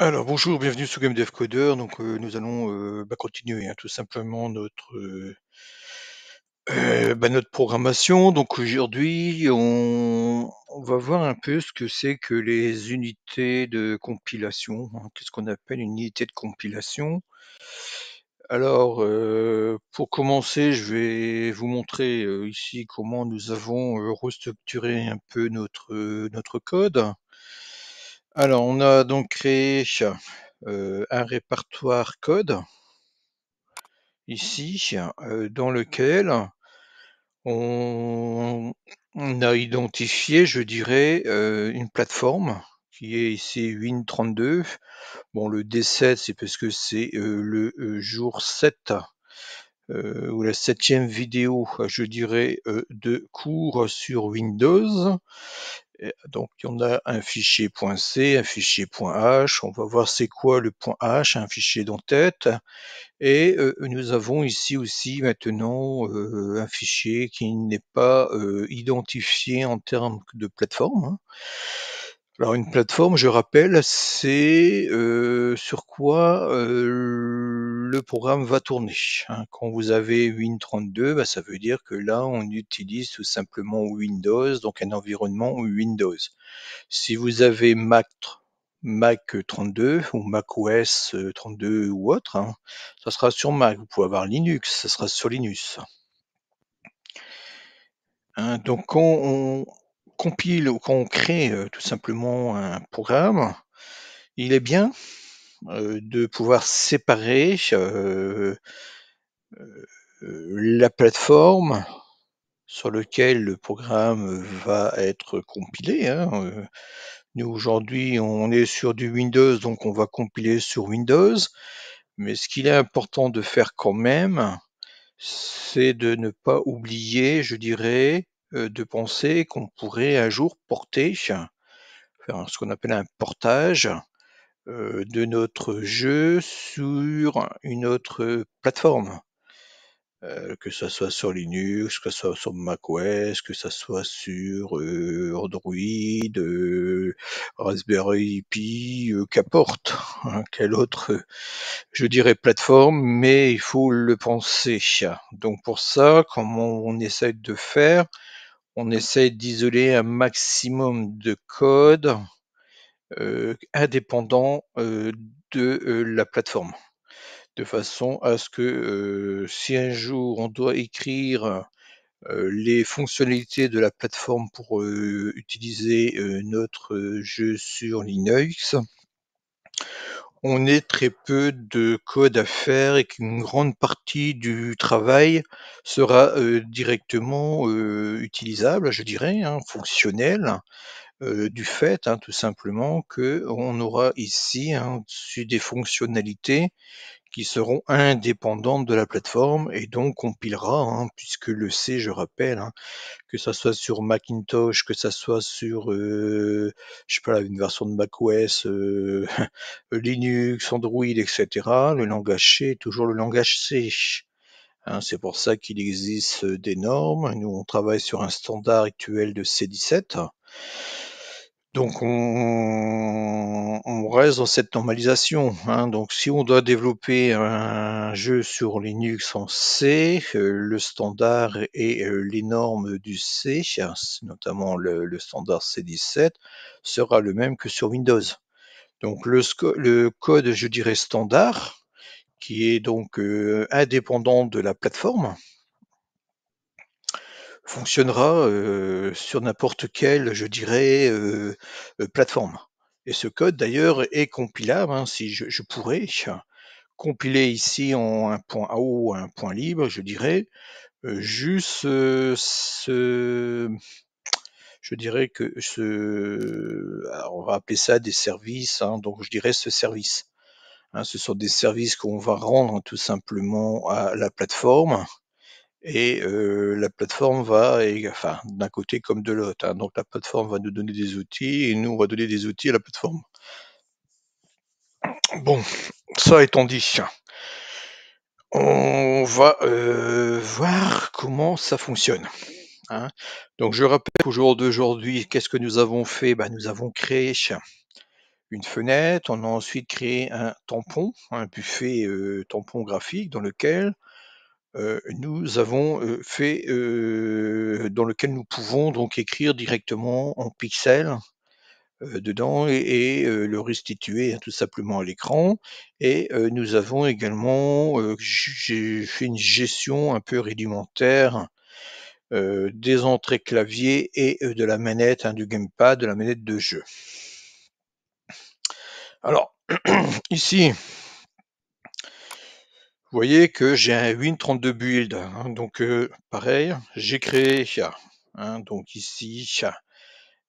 Alors bonjour, bienvenue sur Game Dev Coder. Donc euh, nous allons euh, bah, continuer hein, tout simplement notre euh, bah, notre programmation. Donc aujourd'hui, on, va voir un peu ce que c'est que les unités de compilation. Hein, qu'est-ce qu'on appelle une unité de compilation? Alors, pour commencer, je vais vous montrer ici comment nous avons restructuré un peu notre, notre code. Alors, on a donc créé euh, un répertoire code ici euh, dans lequel on, a identifié, je dirais, euh, une plateforme qui est ici Win32. Bon, le D7, c'est parce que c'est le jour 7 ou la septième vidéo, je dirais, de cours sur Windows donc, on a un fichier .c, un fichier .h, on va voir c'est quoi le .h, un fichier d'entête, Et euh, nous avons ici aussi maintenant euh, un fichier qui n'est pas euh, identifié en termes de plateforme. Hein. Alors une plateforme, je rappelle, c'est euh, sur quoi euh, le programme va tourner. Hein. Quand vous avez Win32, bah, ça veut dire que là, on utilise tout simplement Windows, donc un environnement Windows. Si vous avez Mac, Mac 32 ou Mac OS 32 ou autre, hein, ça sera sur Mac. Vous pouvez avoir Linux, ça sera sur Linux. Hein, donc quand on compile ou quand on crée euh, tout simplement un programme, il est bien euh, de pouvoir séparer euh, la plateforme sur laquelle le programme va être compilé. Hein, Nous aujourd'hui on est sur du Windows, donc on va compiler sur Windows. Mais ce qu'il est important de faire quand même, c'est de ne pas oublier, je dirais, euh, de penser qu'on pourrait un jour porter, ce qu'on appelle un portage euh, de notre jeu sur une autre plateforme. Euh, que ce soit sur Linux, que ce soit sur macOS, que ce soit sur Android, Raspberry Pi, qu'importe, hein, quelle autre, je dirais, plateforme, mais il faut le penser. Donc pour ça, comme on essaie de faire, on essaie d'isoler un maximum de code euh, indépendant euh, de euh, la plateforme, de façon à ce que si un jour on doit écrire les fonctionnalités de la plateforme pour utiliser notre jeu sur Linux, on ait très peu de code à faire et qu'une grande partie du travail sera euh, directement euh, utilisable, je dirais, hein, fonctionnel, euh, du fait hein, tout simplement que on aura ici hein, dessus des fonctionnalités qui seront indépendantes de la plateforme et donc compilera, hein, puisque le C, je rappelle, hein, que ça soit sur Macintosh, que ça soit sur, euh, je sais pas, une version de macOS, euh, Linux, Android, etc. Le langage C est toujours le langage C. Hein. c'est pour ça qu'il existe euh, des normes. Nous, on travaille sur un standard actuel de C17. Donc on, reste dans cette normalisation. Hein. Donc si on doit développer un jeu sur Linux en C, euh, le standard et euh, les normes du C, notamment le, standard C17, sera le même que sur Windows. Donc le, code, je dirais standard, qui est donc euh, indépendant de la plateforme, fonctionnera, sur n'importe quelle, je dirais, plateforme et ce code d'ailleurs est compilable, hein, si je je pourrais compiler ici en un point A ou un point libre, je dirais, juste, ce je dirais que ce on va appeler ça des services, hein, donc je dirais ce service, hein, ce sont des services qu'on va rendre tout simplement à la plateforme et euh, la plateforme va, enfin d'un côté comme de l'autre, hein. donc la plateforme va nous donner des outils et nous on va donner des outils à la plateforme. Bon, ça étant dit, on va euh, voir comment ça fonctionne. Hein. Donc je rappelle qu'au jour d'aujourd'hui, qu'est-ce que nous avons fait bah, Nous avons créé une fenêtre, on a ensuite créé un tampon, un buffet euh, tampon graphique dans lequel euh, nous avons euh, fait euh, dans lequel nous pouvons donc écrire directement en pixels dedans et, le restituer hein, tout simplement à l'écran. Et nous avons également fait une gestion un peu rudimentaire des entrées clavier et de la manette, hein, du gamepad, de la manette de jeu. Alors, ici, vous voyez que j'ai un Win32 build. Hein, donc euh, pareil, j'ai créé hein, donc ici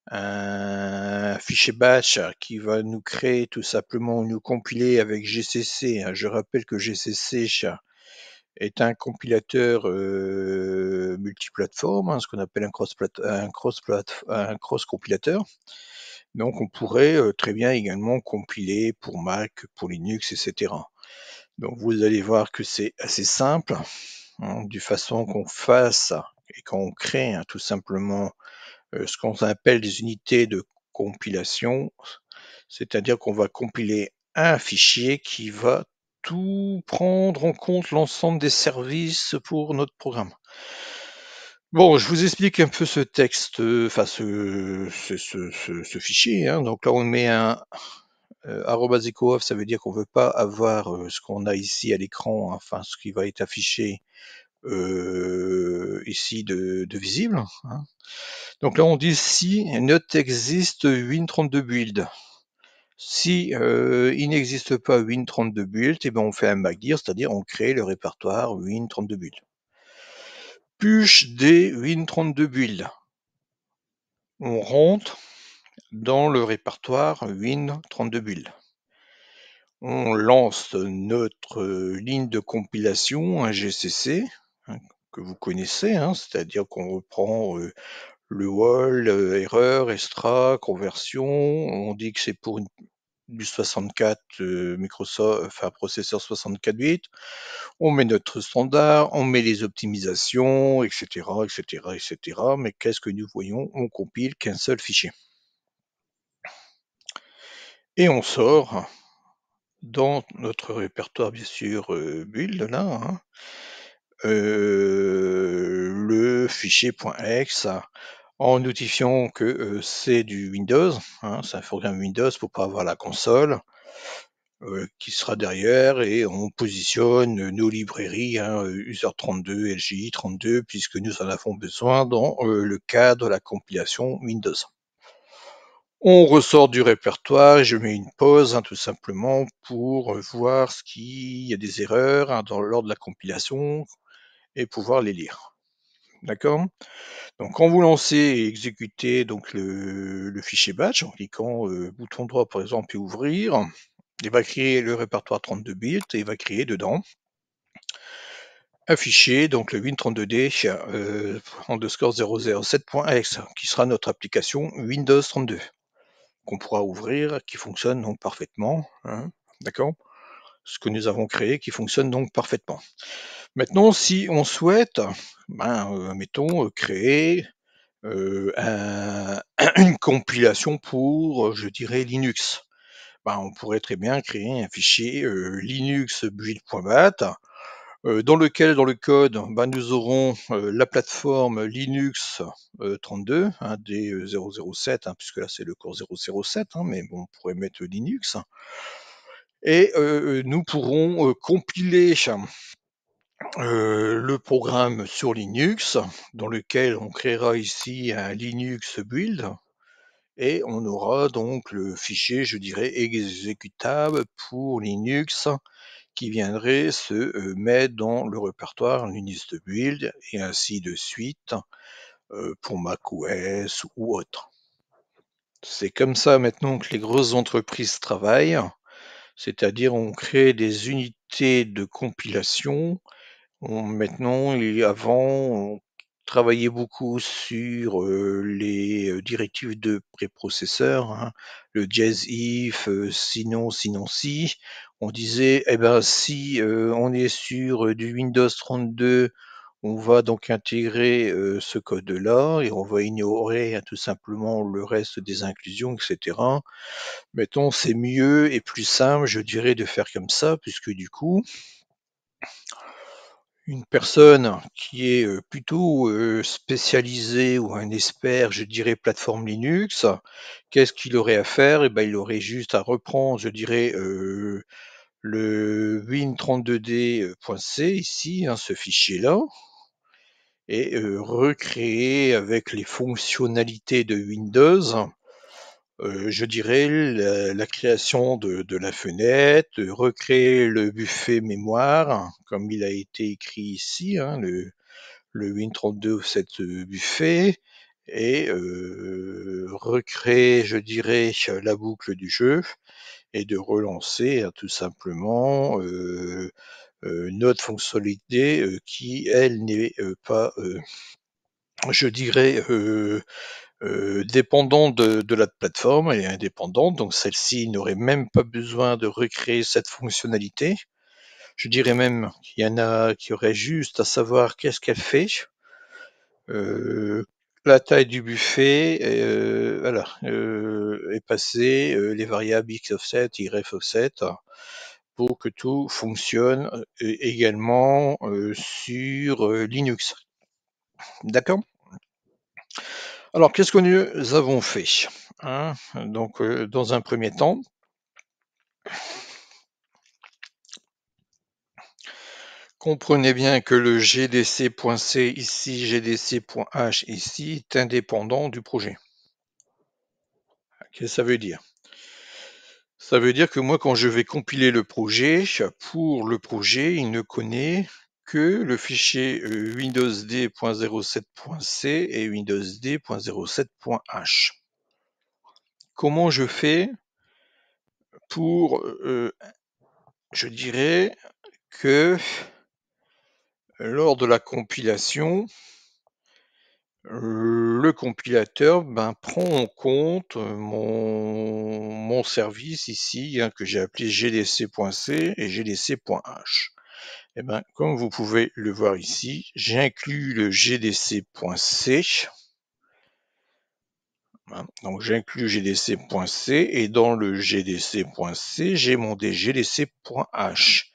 un fichier batch qui va nous créer tout simplement, nous compiler avec GCC. Hein. Je rappelle que GCC est un compilateur euh, multiplateforme, ce qu'on appelle un cross, un, un cross compilateur. Donc on pourrait euh, très bien également compiler pour Mac, pour Linux, etc. Donc vous allez voir que c'est assez simple, hein, du façon qu'on fasse et qu'on crée hein, tout simplement euh, ce qu'on appelle des unités de compilation, c'est-à-dire qu'on va compiler un fichier qui va tout prendre en compte l'ensemble des services pour notre programme. Bon, je vous explique un peu ce texte, euh, enfin ce, fichier. Hein. Donc là, on met un, euh, ça veut dire qu'on ne veut pas avoir euh, ce qu'on a ici à l'écran, enfin ce qui va être affiché euh, ici de, visible. Hein. Donc là, on dit si note existe Win32 build. Si euh, il n'existe pas Win32 build, et eh ben on fait un MacDir, c'est-à-dire on crée le répertoire Win32 build. Push des Win32 build. On rentre dans le répertoire Win 32 Build. On lance notre ligne de compilation, un GCC, hein, que vous connaissez, hein, c'est-à-dire qu'on reprend euh, le wall, euh, erreur, extra, conversion, on dit que c'est pour une, du 64 euh, Microsoft, enfin processeur 64 bits, on met notre standard, on met les optimisations, etc., etc., etc. Mais qu'est-ce que nous voyons On compile qu'un seul fichier. Et on sort dans notre répertoire, bien sûr, euh, build, là, hein. euh, le fichier .exe en notifiant que euh, c'est du Windows, hein, c'est un programme Windows pour pas avoir la console qui sera derrière et on positionne nos librairies hein, user 32, LGI 32 puisque nous en avons besoin dans le cadre de la compilation Windows on ressort du répertoire je mets une pause hein, tout simplement pour voir ce qu'il y a des erreurs hein, dans, lors de la compilation et pouvoir les lire. D'accord Donc quand vous lancez et exécutez donc, le, fichier batch en cliquant euh, bouton droit par exemple et ouvrir, il va créer le répertoire 32 bits et il va créer dedans un fichier, donc le win32d euh, 007.exe, qui sera notre application Windows 32 qu'on pourra ouvrir, qui fonctionne donc parfaitement. Hein, d'accord Ce que nous avons créé qui fonctionne donc parfaitement. Maintenant, si on souhaite, ben, euh, mettons, euh, créer euh, une compilation pour, je dirais, Linux. Ben, on pourrait très bien créer un fichier linux build.bat euh, dans lequel, dans le code, ben, nous aurons euh, la plateforme Linux 32, euh, hein, D007, hein, puisque là c'est le cours 007, hein, mais on pourrait mettre Linux. Et nous pourrons compiler le programme sur Linux, dans lequel on créera ici un Linux build, et on aura donc le fichier, je dirais, exécutable pour Linux qui viendrait se mettre dans le répertoire Linux build et ainsi de suite pour macOS ou autre. C'est comme ça maintenant que les grosses entreprises travaillent, c'est-à-dire on crée des unités de compilation. On, maintenant, avant, on travaillait beaucoup sur les directives de préprocesseurs, hein. le jazz if, euh, sinon, sinon si on disait, eh ben, si euh, on est sur euh, du Windows 32, on va donc intégrer euh, ce code-là et on va ignorer hein, tout simplement le reste des inclusions, etc. Mettons, c'est mieux et plus simple, je dirais, de faire comme ça, puisque du coup, une personne qui est, euh, plutôt, euh, spécialisée ou un expert, je dirais, plateforme Linux, qu'est-ce qu'il aurait à faire? Et eh bien il aurait juste à reprendre, je dirais, euh, le win 32 dc ici, hein, ce fichier-là et recréer avec les fonctionnalités de Windows je dirais, la, création de, la fenêtre, recréer le buffet mémoire, hein, comme il a été écrit ici, hein, le, Win32 cette buffet, et recréer, je dirais, la boucle du jeu, et de relancer hein, tout simplement euh, notre fonctionnalité qui, elle, n'est pas je dirais, euh, dépendant de, la plateforme, elle est indépendante, donc celle-ci n'aurait même pas besoin de recréer cette fonctionnalité. Je dirais même qu'il y en a qui auraient juste à savoir qu'est-ce qu'elle fait, euh, la taille du buffet euh, voilà, euh, est passée, les variables x offset, y offset, pour que tout fonctionne également sur Linux. D'accord alors, qu'est-ce que nous avons fait hein? Donc, euh, dans un premier temps, comprenez bien que le gdc.c ici, gdc.h ici, est indépendant du projet. Qu'est-ce que ça veut dire Ça veut dire que moi, quand je vais compiler le projet, pour le projet, il ne connaît que le fichier euh, windowsd.07.c et windowsd.07.h. Comment je fais pour, euh, je dirais que lors de la compilation, le compilateur ben, prend en compte mon, service ici hein, que j'ai appelé gdc.c et gdc.h. Eh ben, comme vous pouvez le voir ici, j'inclus le gdc.c. Hein, donc j'inclus gdc.c et dans le gdc.c, j'ai mon dgdc.h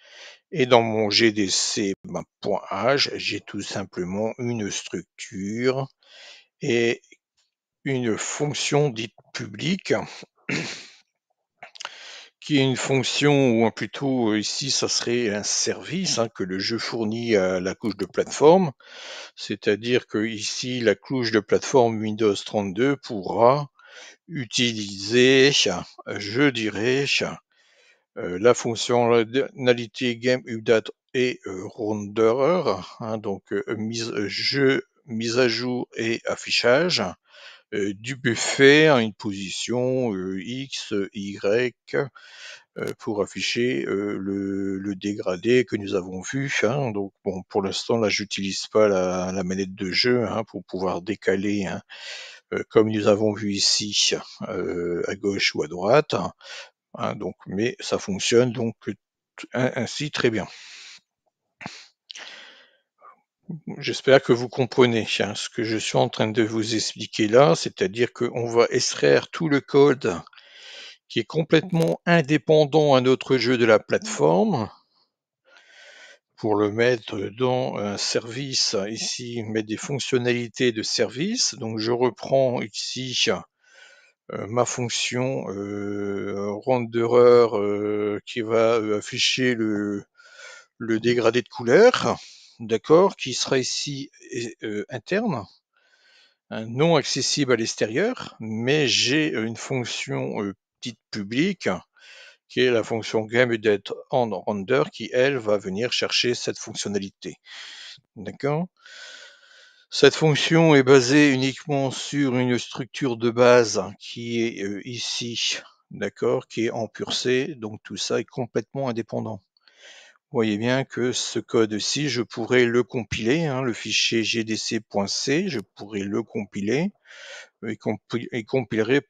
Et dans mon gdc.h, j'ai tout simplement une structure et une fonction dite publique qui est une fonction ou plutôt euh, ici, ça serait un service hein, que le jeu fournit à la couche de plateforme. C'est-à-dire que ici, la couche de plateforme Windows 32 pourra utiliser, je dirais, euh, la la fonctionnalité Game Update et euh, Renderer, hein, donc jeu, mise à jour et affichage. Euh, du buffet à une position euh, X, Y euh, pour afficher le, le, dégradé que nous avons vu. Hein. Donc bon, pour l'instant là, j'utilise pas la, manette de jeu hein, pour pouvoir décaler. Hein, comme nous avons vu ici à gauche ou à droite, donc, mais ça fonctionne donc ainsi très bien. J'espère que vous comprenez hein. ce que je suis en train de vous expliquer là, c'est-à-dire qu'on va extraire tout le code qui est complètement indépendant à notre jeu de la plateforme pour le mettre dans un service ici, mettre des fonctionnalités de service. Donc je reprends ici euh, ma fonction euh, renderer euh, qui va afficher le dégradé de couleur d'accord, qui sera ici euh, interne, hein, non accessible à l'extérieur, mais j'ai euh, une fonction euh, petite publique qui est la fonction GameDate qui elle va venir chercher cette fonctionnalité. D'accord Cette fonction est basée uniquement sur une structure de base qui est ici, d'accord, qui est en pur C, donc tout ça est complètement indépendant voyez bien que ce code-ci, je pourrais le compiler, hein, le fichier gdc.c, je pourrais le compiler, et, compilerait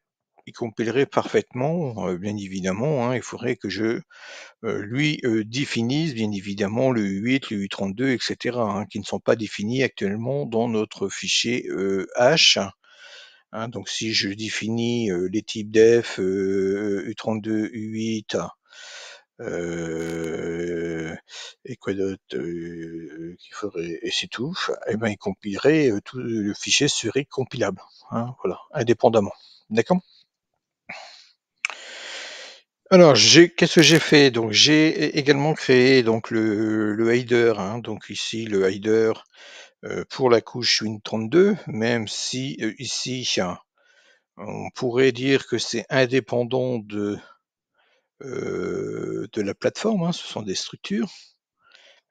il compilerait parfaitement, euh, bien évidemment. Hein, il faudrait que je euh, lui euh, définisse, bien évidemment, le U8, le U32, etc., hein, qui ne sont pas définis actuellement dans notre fichier H. Hein. donc, si je définis les types def U32, U8, et qui euh, qu'il et c'est tout, et eh ben il compilerait euh, tout le fichier serait compilable, hein, voilà, indépendamment. D'accord alors, qu'est-ce que j'ai fait Donc, j'ai également créé donc le, header. Hein. donc ici, le header euh, pour la couche Win32, même si euh, ici, on pourrait dire que c'est indépendant de de la plateforme. Hein. ce sont des structures.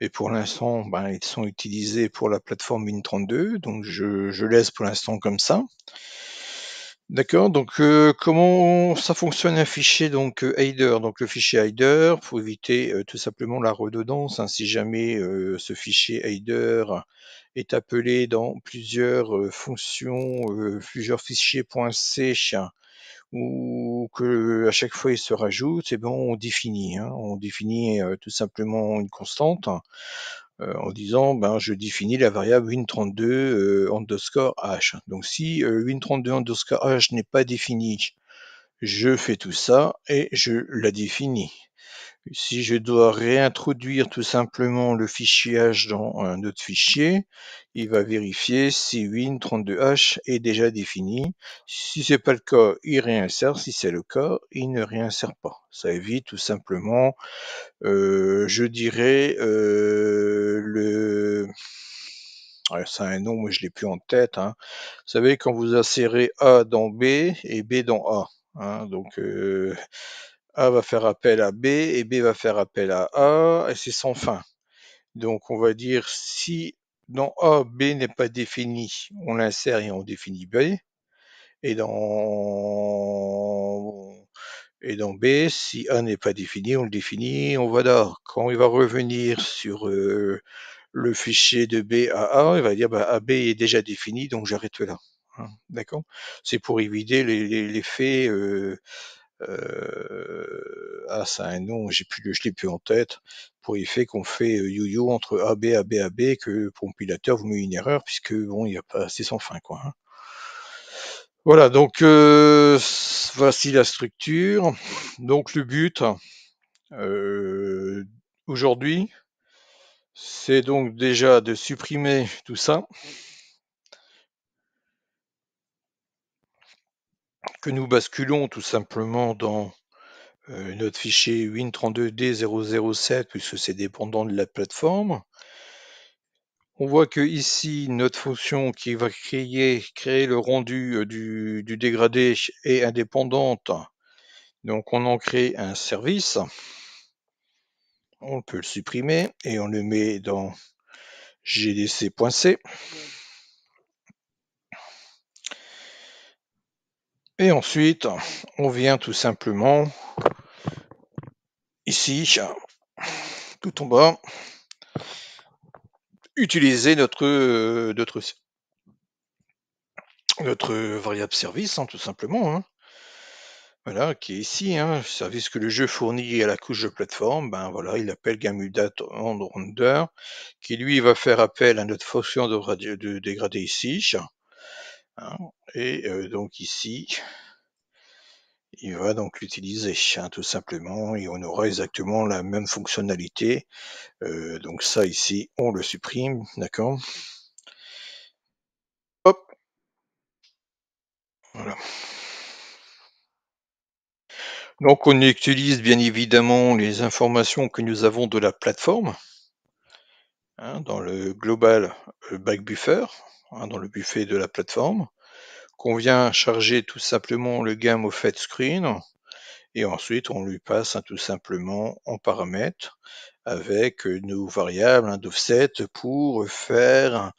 Et pour l'instant, ben, ils sont utilisés pour la plateforme Win32, donc je, laisse pour l'instant comme ça. D'accord, donc euh, comment ça fonctionne un fichier donc euh, header Donc le fichier header, pour éviter euh, tout simplement la redondance, hein. si jamais ce fichier header est appelé dans plusieurs fonctions, plusieurs fichiers .c ou que à chaque fois il se rajoute, et eh ben on définit. Hein. on définit euh, tout simplement une constante euh, en disant ben je définis la variable win32 euh, underscore h. Donc si win32 underscore h n'est pas défini, je fais tout ça et je la définis. Si je dois réintroduire tout simplement le fichier H dans un autre fichier, il va vérifier si win32h est déjà défini. Si ce n'est pas le cas, il réinsère. Si c'est le cas, il ne réinsère pas. Ça évite tout simplement, euh, je dirais, euh, le... C'est ça a un nom, mais je l'ai plus en tête. Hein. Vous savez, quand vous insérez A dans B et B dans A, hein, donc euh, a va faire appel à B et B va faire appel à A et c'est sans fin. Donc on va dire si dans A, B n'est pas défini, on l'insère et on définit B. Et dans, et dans B, si A n'est pas défini, on le définit, on va donc Quand il va revenir sur euh, le fichier de B à A, il va dire bah, AB est déjà défini, donc j'arrête là. Hein, d'accord C'est pour éviter l'effet euh, euh, ah ça un nom, j'ai plus je l'ai plus en tête, pour effet qu'on fait euh, yo-yo entre AB, AB, AB, que le compilateur vous met une erreur, puisque bon, il n'y a pas assez sans fin quoi. Hein. Voilà, donc euh, voici la structure. Donc le but aujourd'hui, c'est donc déjà de supprimer tout ça. que nous basculons tout simplement dans euh, notre fichier win32d007 puisque c'est dépendant de la plateforme. On voit que ici notre fonction qui va créer, créer le rendu euh, du, du dégradé est indépendante. Donc on en crée un service. On peut le supprimer et on le met dans gdc.c. Et ensuite, on vient tout simplement ici, tout en bas, utiliser notre, euh, notre, variable service, hein, tout simplement. Hein. Voilà, qui est ici, hein, le service que le jeu fournit à la couche de plateforme, ben voilà, il appelle gamudat on qui lui va faire appel à notre fonction de, de, de dégradé ici, Hein, et euh, donc ici, il va donc l'utiliser hein, tout simplement et on aura exactement la même fonctionnalité euh, donc ça ici on le supprime d'accord hop voilà donc on utilise bien évidemment les informations que nous avons de la plateforme hein, dans le global back buffer Hein, dans le buffet de la plateforme, qu'on vient charger tout simplement le game au fait screen, et ensuite on lui passe hein, tout simplement en paramètre, avec nos variables d'offset pour faire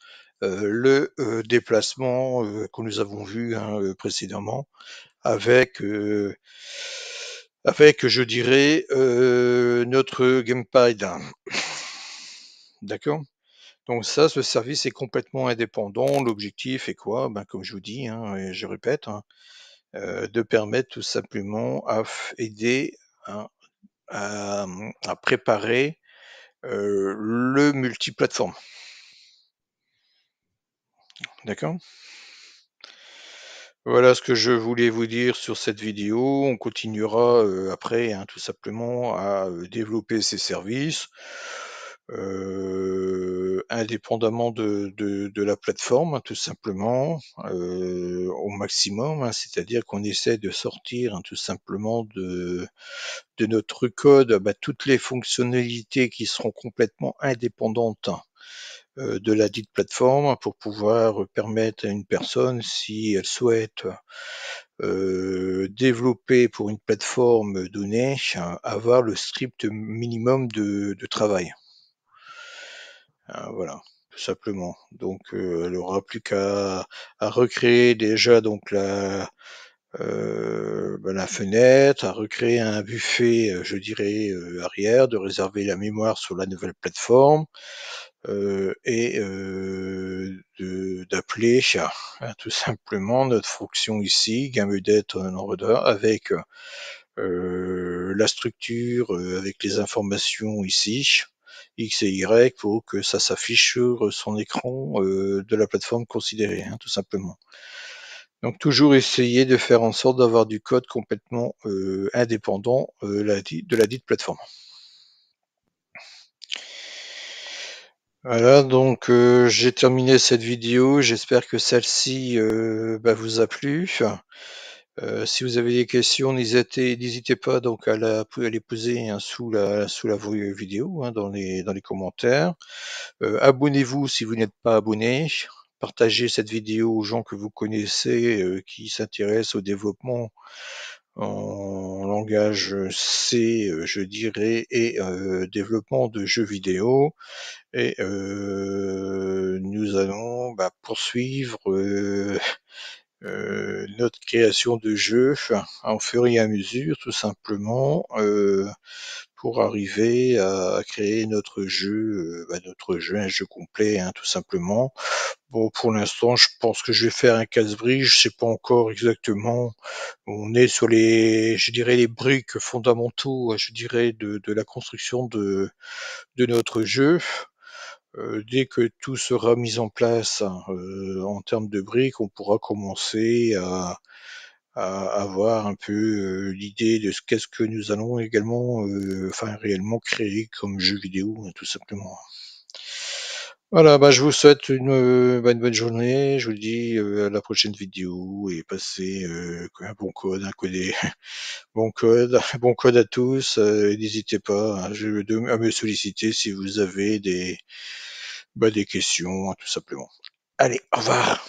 euh, le euh, déplacement euh, que nous avons vu hein, précédemment avec avec je dirais notre gamepad d'accord donc ça, ce service est complètement indépendant. L'objectif est quoi ben, Comme je vous dis, hein, et je répète, hein, euh, de permettre tout simplement à aider hein, à, préparer euh, le multiplateforme. D'accord voilà ce que je voulais vous dire sur cette vidéo. On continuera euh, après tout simplement à développer ces services indépendamment de, la plateforme, hein, tout simplement, euh, au maximum. Hein, c'est-à-dire qu'on essaie de sortir hein, tout simplement de, de notre code bah, toutes les fonctionnalités qui seront complètement indépendantes euh, de la dite plateforme pour pouvoir permettre à une personne, si elle souhaite euh, développer pour une plateforme donnée, avoir le script minimum de travail. Ah, voilà tout simplement. Donc euh, elle aura plus qu'à recréer déjà donc la euh, ben, la fenêtre, à recréer un buffet, euh, je dirais, arrière, de réserver la mémoire sur la nouvelle plateforme et d'appeler hein, tout simplement notre fonction ici, d'être en order, avec la structure, avec les informations ici, X et Y pour que ça s'affiche sur son écran euh, de la plateforme considérée, hein, tout simplement. Donc toujours essayer de faire en sorte d'avoir du code complètement euh, indépendant euh, de la dite plateforme. Voilà, donc j'ai terminé cette vidéo. J'espère que celle-ci bah, vous a plu. Euh, si vous avez des questions, n'hésitez pas donc à, la, à les poser hein, sous la sous la vidéo hein, dans les dans les commentaires. Euh, abonnez-vous si vous n'êtes pas abonné. Partagez cette vidéo aux gens que vous connaissez euh, qui s'intéressent au développement en langage C, je dirais, et développement de jeux vidéo. Et nous allons bah, poursuivre euh, notre création de jeu, en fur et à mesure, tout simplement, euh, pour arriver à créer notre jeu, euh, bah, notre jeu, un jeu complet, hein, tout simplement. Bon, pour l'instant, je pense que je vais faire un casse-bridge. Je sais pas encore exactement. On est sur les, je dirais, les briques fondamentaux, je dirais, de, la construction de notre jeu. Euh, dès que tout sera mis en place euh, en termes de briques, on pourra commencer à, avoir un peu euh, l'idée de ce qu'est-ce que nous allons également, enfin réellement créer comme jeu vidéo, hein, tout simplement. Voilà, bah, je vous souhaite une, euh, bah, bonne journée. Je vous dis euh, à la prochaine vidéo et passez euh, un bon code, un codé, bon code, bon code à tous. Euh, n'hésitez pas je, à me solliciter si vous avez des, bah, des questions, hein, tout simplement. Allez, au revoir.